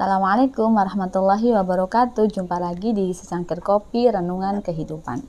Assalamualaikum warahmatullahi wabarakatuh. Jumpa lagi di Secangkir Kopi Renungan Kehidupan.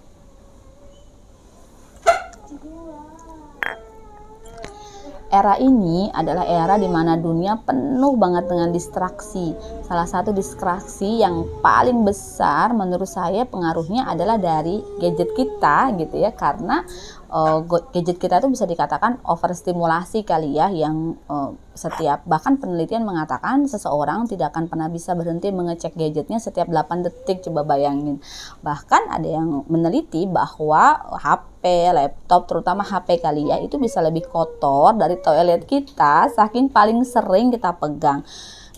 Era ini adalah era di mana dunia penuh banget dengan distraksi. Salah satu distraksi yang paling besar menurut saya pengaruhnya adalah dari gadget kita gitu ya karena uh, gadget kita itu bisa dikatakan overstimulasi kali ya yang uh, setiap bahkan penelitian mengatakan seseorang tidak akan pernah bisa berhenti mengecek gadgetnya setiap 8 detik coba bayangin bahkan ada yang meneliti bahwa HP laptop terutama HP kali ya itu bisa lebih kotor dari toilet kita saking paling sering kita pegang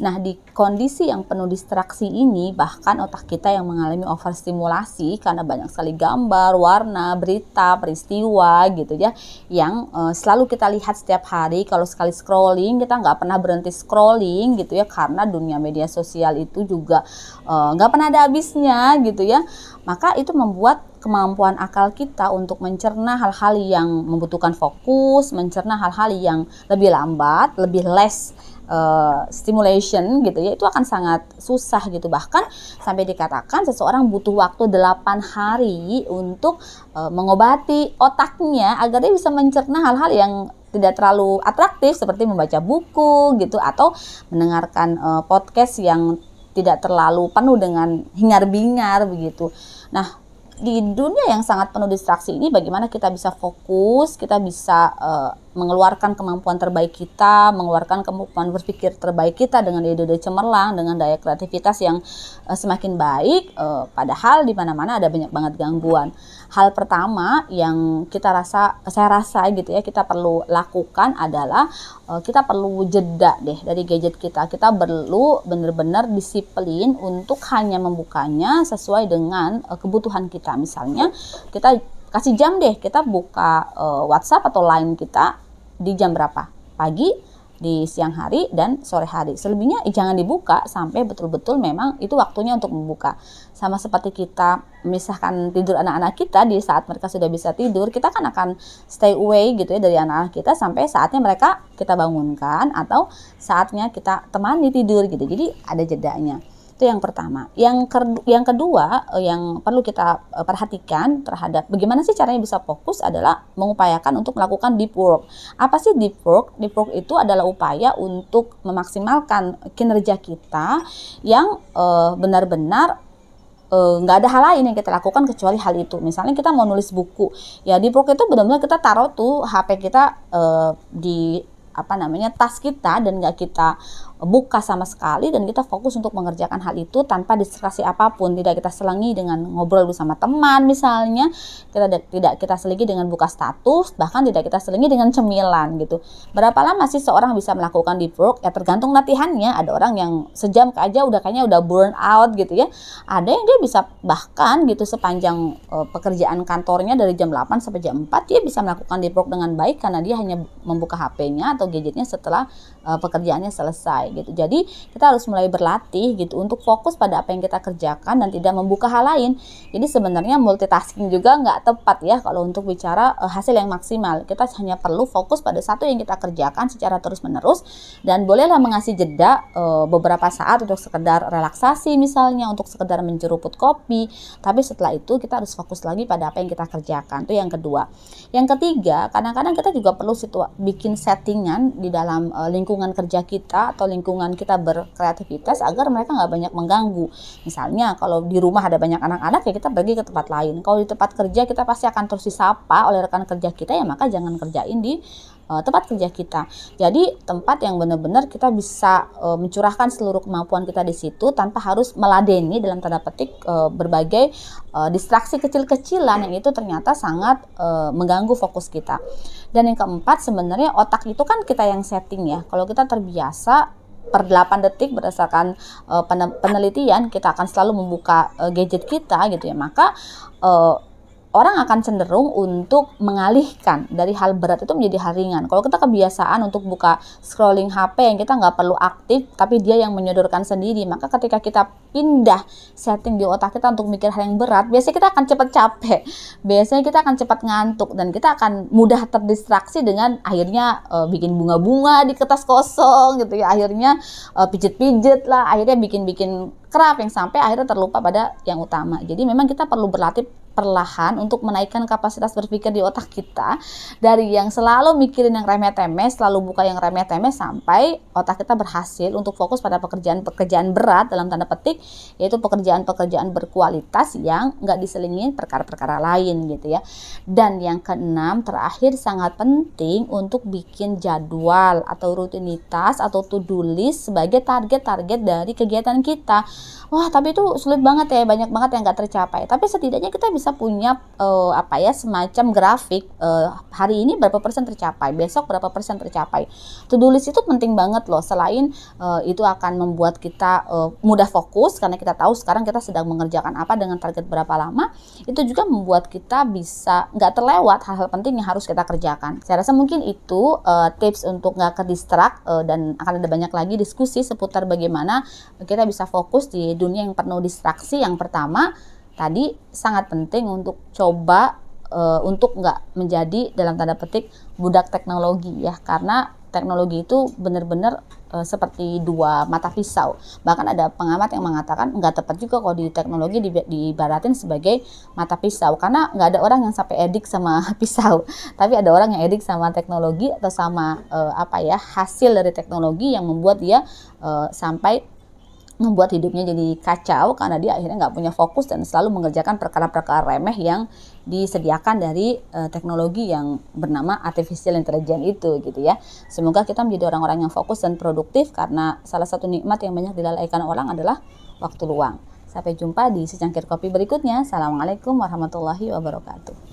Nah, di kondisi yang penuh distraksi ini, bahkan otak kita yang mengalami overstimulasi karena banyak sekali gambar, warna, berita, peristiwa gitu ya, yang e, selalu kita lihat setiap hari. Kalau sekali scrolling, kita nggak pernah berhenti scrolling gitu ya, karena dunia media sosial itu juga e, nggak pernah ada habisnya gitu ya. Maka itu membuat kemampuan akal kita untuk mencerna hal-hal yang membutuhkan fokus, mencerna hal-hal yang lebih lambat, lebih less Eh, stimulation gitu ya itu akan sangat susah gitu bahkan sampai dikatakan seseorang butuh waktu 8 hari untuk uh, mengobati otaknya agar dia bisa mencerna hal-hal yang tidak terlalu atraktif seperti membaca buku gitu atau mendengarkan uh, podcast yang tidak terlalu penuh dengan hingar-bingar begitu. Nah, di dunia yang sangat penuh distraksi ini bagaimana kita bisa fokus, kita bisa uh, mengeluarkan kemampuan terbaik kita, mengeluarkan kemampuan berpikir terbaik kita dengan ide-ide cemerlang, dengan daya kreativitas yang uh, semakin baik. Uh, padahal di mana-mana ada banyak banget gangguan. Hal pertama yang kita rasa, saya rasa gitu ya, kita perlu lakukan adalah uh, kita perlu jeda deh dari gadget kita. Kita perlu benar-benar disiplin untuk hanya membukanya sesuai dengan uh, kebutuhan kita. Misalnya kita kasih jam deh kita buka uh, WhatsApp atau lain kita di jam berapa? Pagi, di siang hari, dan sore hari. Selebihnya jangan dibuka sampai betul-betul memang itu waktunya untuk membuka. Sama seperti kita misalkan tidur anak-anak kita di saat mereka sudah bisa tidur, kita kan akan stay away gitu ya dari anak-anak kita sampai saatnya mereka kita bangunkan atau saatnya kita temani tidur gitu. Jadi ada jedanya. Itu yang pertama. Yang yang kedua eh, yang perlu kita eh, perhatikan terhadap bagaimana sih caranya bisa fokus adalah mengupayakan untuk melakukan deep work. Apa sih deep work? Deep work itu adalah upaya untuk memaksimalkan kinerja kita yang eh, benar-benar uh, nggak ada hal lain yang kita lakukan kecuali hal itu. Misalnya kita mau nulis buku, ya di blog itu benar-benar kita taruh tuh HP kita uh, di apa namanya tas kita dan nggak kita buka sama sekali dan kita fokus untuk mengerjakan hal itu tanpa distraksi apapun tidak kita selangi dengan ngobrol dulu sama teman misalnya kita tidak kita selingi dengan buka status bahkan tidak kita selingi dengan cemilan gitu berapa lama sih seorang bisa melakukan deep work ya tergantung latihannya ada orang yang sejam aja udah kayaknya udah burn out gitu ya ada yang dia bisa bahkan gitu sepanjang uh, pekerjaan kantornya dari jam 8 sampai jam 4 dia bisa melakukan deep work dengan baik karena dia hanya membuka HP-nya atau gadgetnya setelah uh, pekerjaannya selesai gitu. Jadi kita harus mulai berlatih gitu untuk fokus pada apa yang kita kerjakan dan tidak membuka hal lain. Jadi sebenarnya multitasking juga nggak tepat ya kalau untuk bicara uh, hasil yang maksimal. Kita hanya perlu fokus pada satu yang kita kerjakan secara terus menerus dan bolehlah mengasih jeda uh, beberapa saat untuk sekedar relaksasi misalnya untuk sekedar menjeruput kopi. Tapi setelah itu kita harus fokus lagi pada apa yang kita kerjakan. Itu yang kedua. Yang ketiga, kadang-kadang kita juga perlu situa bikin settingan di dalam eh, lingkungan kerja kita atau lingkungan kita berkreativitas agar mereka nggak banyak mengganggu. Misalnya kalau di rumah ada banyak anak-anak ya kita pergi ke tempat lain. Kalau di tempat kerja kita pasti akan terus disapa oleh rekan kerja kita ya maka jangan kerjain di eh, tempat kerja kita. Jadi tempat yang benar-benar kita bisa uh, mencurahkan seluruh kemampuan kita di situ tanpa harus meladeni dalam tanda petik uh, berbagai uh, distraksi kecil-kecilan yang itu ternyata sangat uh, mengganggu fokus kita. Dan yang keempat sebenarnya otak itu kan kita yang setting ya. Kalau kita terbiasa per 8 detik berdasarkan eh, penelitian kita akan selalu membuka eh, gadget kita gitu ya maka eh, orang akan cenderung untuk mengalihkan dari hal berat itu menjadi hal ringan. Kalau kita kebiasaan untuk buka scrolling HP yang kita nggak perlu aktif, tapi dia yang menyodorkan sendiri, maka ketika kita pindah setting di otak kita untuk mikir hal yang berat, biasanya kita akan cepat capek, biasanya kita akan cepat ngantuk, dan kita akan mudah terdistraksi dengan akhirnya e, bikin bunga-bunga di kertas kosong gitu ya, akhirnya e, eh, pijit pijit lah, akhirnya bikin-bikin kerap yang sampai akhirnya terlupa pada yang utama. Jadi memang kita perlu berlatih perlahan untuk menaikkan kapasitas berpikir di otak kita dari yang selalu mikirin yang remeh-temeh, selalu buka yang remeh-temeh sampai otak kita berhasil untuk fokus pada pekerjaan-pekerjaan berat dalam tanda petik yaitu pekerjaan-pekerjaan berkualitas yang nggak diselingin perkara-perkara lain gitu ya. Dan yang keenam terakhir sangat penting untuk bikin jadwal atau rutinitas atau to-do list sebagai target-target dari kegiatan kita. Wah, tapi itu sulit banget ya, banyak banget yang nggak tercapai. Tapi setidaknya kita bisa bisa punya uh, apa ya semacam grafik uh, hari ini berapa persen tercapai, besok berapa persen tercapai. To do list itu penting banget loh. Selain uh, itu akan membuat kita uh, mudah fokus karena kita tahu sekarang kita sedang mengerjakan apa dengan target berapa lama, itu juga membuat kita bisa nggak terlewat hal-hal penting yang harus kita kerjakan. Saya rasa mungkin itu uh, tips untuk nggak terdistrak uh, dan akan ada banyak lagi diskusi seputar bagaimana kita bisa fokus di dunia yang penuh distraksi yang pertama tadi sangat penting untuk coba uh, untuk nggak menjadi dalam tanda petik budak teknologi ya karena teknologi itu benar-benar uh, seperti dua mata pisau. Bahkan ada pengamat yang mengatakan nggak tepat juga kalau di teknologi di baratin sebagai mata pisau karena nggak ada orang yang sampai edik sama pisau, tapi ada orang yang edik sama teknologi atau sama uh, apa ya hasil dari teknologi yang membuat dia uh, sampai membuat hidupnya jadi kacau karena dia akhirnya nggak punya fokus dan selalu mengerjakan perkara-perkara remeh yang disediakan dari uh, teknologi yang bernama artificial intelligence itu gitu ya. Semoga kita menjadi orang-orang yang fokus dan produktif karena salah satu nikmat yang banyak dilalaikan orang adalah waktu luang. Sampai jumpa di secangkir kopi berikutnya. Assalamualaikum warahmatullahi wabarakatuh.